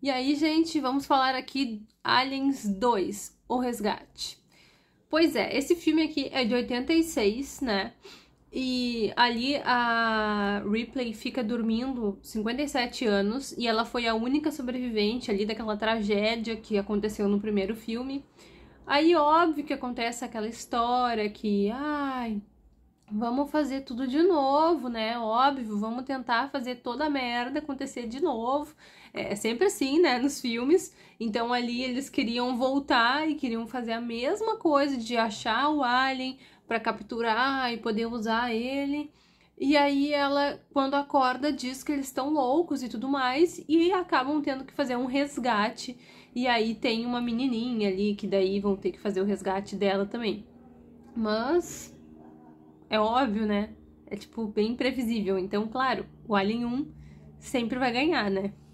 E aí, gente, vamos falar aqui Aliens 2, O Resgate. Pois é, esse filme aqui é de 86, né? E ali a Ripley fica dormindo 57 anos e ela foi a única sobrevivente ali daquela tragédia que aconteceu no primeiro filme. Aí óbvio que acontece aquela história que, ai, vamos fazer tudo de novo, né? Óbvio, vamos tentar fazer toda a merda acontecer de novo. É, é sempre assim, né? Nos filmes. Então ali eles queriam voltar e queriam fazer a mesma coisa de achar o alien para capturar e poder usar ele. E aí ela, quando acorda, diz que eles estão loucos e tudo mais e acabam tendo que fazer um resgate. E aí tem uma menininha ali que daí vão ter que fazer o resgate dela também. Mas é óbvio, né? É tipo bem previsível. Então, claro, o Alien 1 sempre vai ganhar, né?